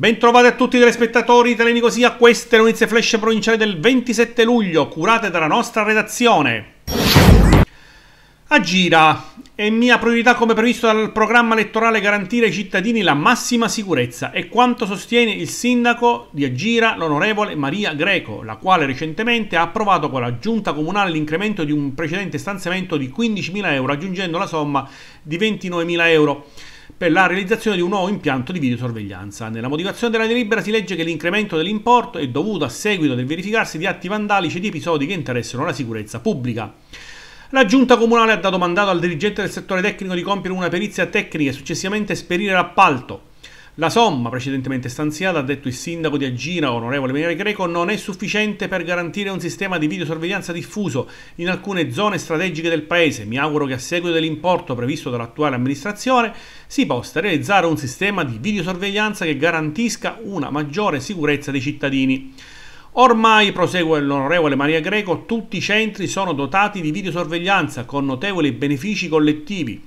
Bentrovati a tutti i telespettatori di così queste le notizie flash provinciali del 27 luglio, curate dalla nostra redazione. A Gira è mia priorità come previsto dal programma elettorale garantire ai cittadini la massima sicurezza e quanto sostiene il sindaco di Agira, l'onorevole Maria Greco, la quale recentemente ha approvato con la giunta comunale l'incremento di un precedente stanziamento di 15.000 euro, aggiungendo la somma di 29.000 euro per la realizzazione di un nuovo impianto di videosorveglianza. Nella motivazione della delibera si legge che l'incremento dell'importo è dovuto a seguito del verificarsi di atti vandalici e di episodi che interessano la sicurezza pubblica. La giunta comunale ha dato mandato al dirigente del settore tecnico di compiere una perizia tecnica e successivamente esperire l'appalto la somma precedentemente stanziata, ha detto il sindaco di Agina, onorevole Venere Greco, non è sufficiente per garantire un sistema di videosorveglianza diffuso in alcune zone strategiche del paese. Mi auguro che a seguito dell'importo previsto dall'attuale amministrazione si possa realizzare un sistema di videosorveglianza che garantisca una maggiore sicurezza dei cittadini. Ormai, prosegue l'onorevole Maria Greco, tutti i centri sono dotati di videosorveglianza con notevoli benefici collettivi.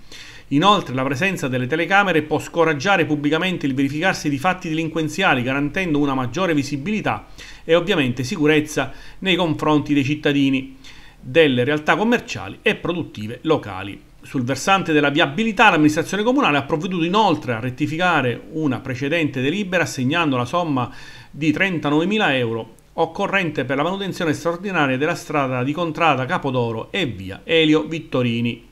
Inoltre la presenza delle telecamere può scoraggiare pubblicamente il verificarsi di fatti delinquenziali garantendo una maggiore visibilità e ovviamente sicurezza nei confronti dei cittadini, delle realtà commerciali e produttive locali. Sul versante della viabilità l'amministrazione comunale ha provveduto inoltre a rettificare una precedente delibera assegnando la somma di 39.000 euro occorrente per la manutenzione straordinaria della strada di Contrada Capodoro e via Elio Vittorini.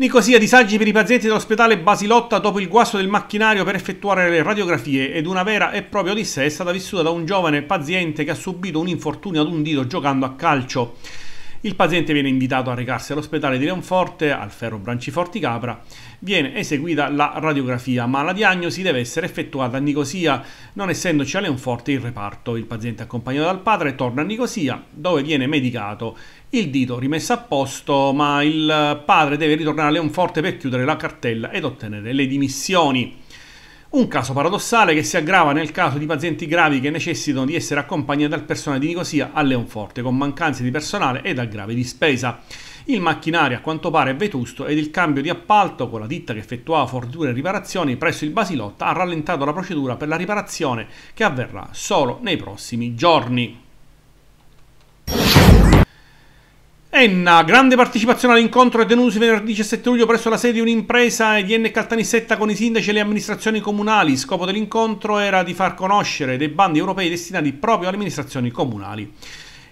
Nicosia, disagi per i pazienti dell'ospedale Basilotta dopo il guasto del macchinario per effettuare le radiografie ed una vera e propria odissea è stata vissuta da un giovane paziente che ha subito un infortunio ad un dito giocando a calcio. Il paziente viene invitato a recarsi all'ospedale di Leonforte, al ferro Branciforti Capra, viene eseguita la radiografia, ma la diagnosi deve essere effettuata a Nicosia, non essendoci a Leonforte il reparto. Il paziente accompagnato dal padre torna a Nicosia, dove viene medicato il dito rimesso a posto, ma il padre deve ritornare a Leonforte per chiudere la cartella ed ottenere le dimissioni. Un caso paradossale che si aggrava nel caso di pazienti gravi che necessitano di essere accompagnati dal personale di Nicosia a Leonforte con mancanze di personale ed aggravi di spesa. Il macchinario a quanto pare è vetusto ed il cambio di appalto con la ditta che effettuava forniture e riparazioni presso il Basilotta ha rallentato la procedura per la riparazione che avverrà solo nei prossimi giorni. Enna, grande partecipazione all'incontro tenuto venerdì 17 luglio presso la sede di un'impresa di N Caltanissetta con i sindaci e le amministrazioni comunali. scopo dell'incontro era di far conoscere dei bandi europei destinati proprio alle amministrazioni comunali.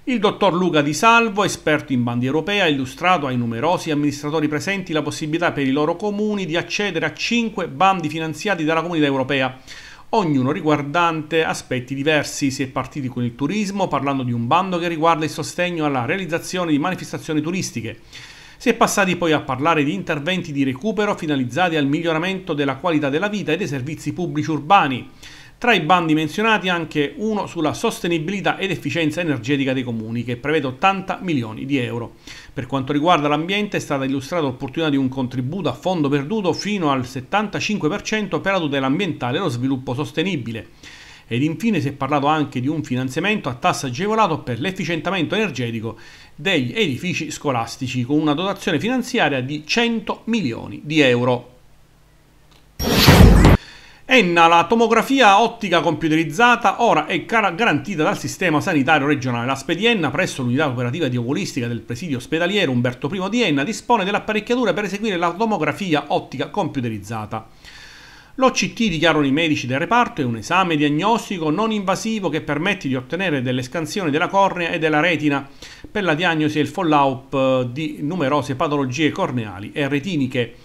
Il dottor Luca Di Salvo, esperto in bandi europei, ha illustrato ai numerosi amministratori presenti la possibilità per i loro comuni di accedere a 5 bandi finanziati dalla Comunità Europea ognuno riguardante aspetti diversi. Si è partiti con il turismo, parlando di un bando che riguarda il sostegno alla realizzazione di manifestazioni turistiche. Si è passati poi a parlare di interventi di recupero finalizzati al miglioramento della qualità della vita e dei servizi pubblici urbani. Tra i bandi menzionati anche uno sulla sostenibilità ed efficienza energetica dei comuni, che prevede 80 milioni di euro. Per quanto riguarda l'ambiente è stata illustrata l'opportunità di un contributo a fondo perduto fino al 75% per la tutela ambientale e lo sviluppo sostenibile. Ed infine si è parlato anche di un finanziamento a tasso agevolato per l'efficientamento energetico degli edifici scolastici, con una dotazione finanziaria di 100 milioni di euro. Enna, la tomografia ottica computerizzata ora è garantita dal sistema sanitario regionale. La Spedienna, presso l'unità operativa di oculistica del presidio ospedaliero Umberto I di Enna, dispone dell'apparecchiatura per eseguire la tomografia ottica computerizzata. L'OCT, dichiarano i medici del reparto, è un esame diagnostico non invasivo che permette di ottenere delle scansioni della cornea e della retina per la diagnosi e il follow-up eh, di numerose patologie corneali e retiniche.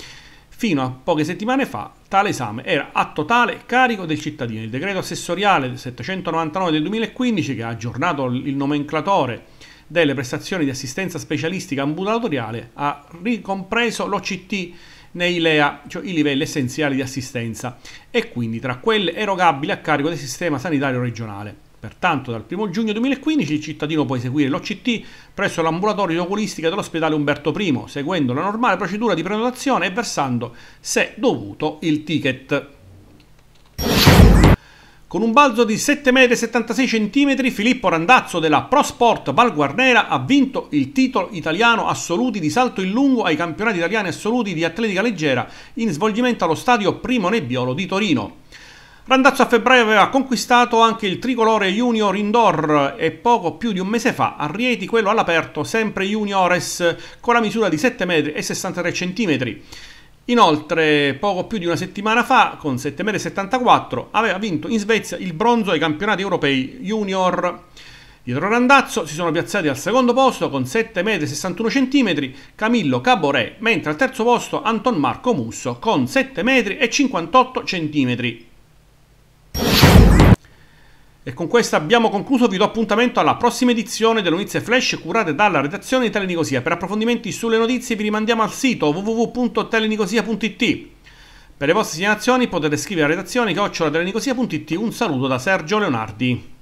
Fino a poche settimane fa Tale esame era a totale carico del cittadino. Il decreto assessoriale 799 del 2015, che ha aggiornato il nomenclatore delle prestazioni di assistenza specialistica ambulatoriale, ha ricompreso l'OCT nei LEA, cioè i livelli essenziali di assistenza, e quindi tra quelle erogabili a carico del sistema sanitario regionale. Pertanto dal 1 giugno 2015 il cittadino può eseguire l'OCT presso l'ambulatorio di oculistica dell'ospedale Umberto I, seguendo la normale procedura di prenotazione e versando, se dovuto, il ticket. Con un balzo di 7,76 m, Filippo Randazzo della ProSport Val Guarnera ha vinto il titolo italiano assoluti di salto in lungo ai campionati italiani assoluti di atletica leggera in svolgimento allo stadio Primo Nebbiolo di Torino. Randazzo a febbraio aveva conquistato anche il tricolore junior indoor e poco più di un mese fa a Rieti quello all'aperto sempre juniores con la misura di 7,63 metri cm. Inoltre, poco più di una settimana fa, con 7,74 m, aveva vinto in Svezia il bronzo ai campionati europei junior. Dietro Randazzo si sono piazzati al secondo posto con 7,61 m Camillo Caboré, mentre al terzo posto Anton Marco Musso con 7,58 m. E con questo abbiamo concluso, vi do appuntamento alla prossima edizione delle notizie flash curate dalla redazione di Telenicosia. Per approfondimenti sulle notizie vi rimandiamo al sito www.telenicosia.it. Per le vostre segnalazioni potete scrivere a redazione chiocciolatelenicosia.it. Un saluto da Sergio Leonardi.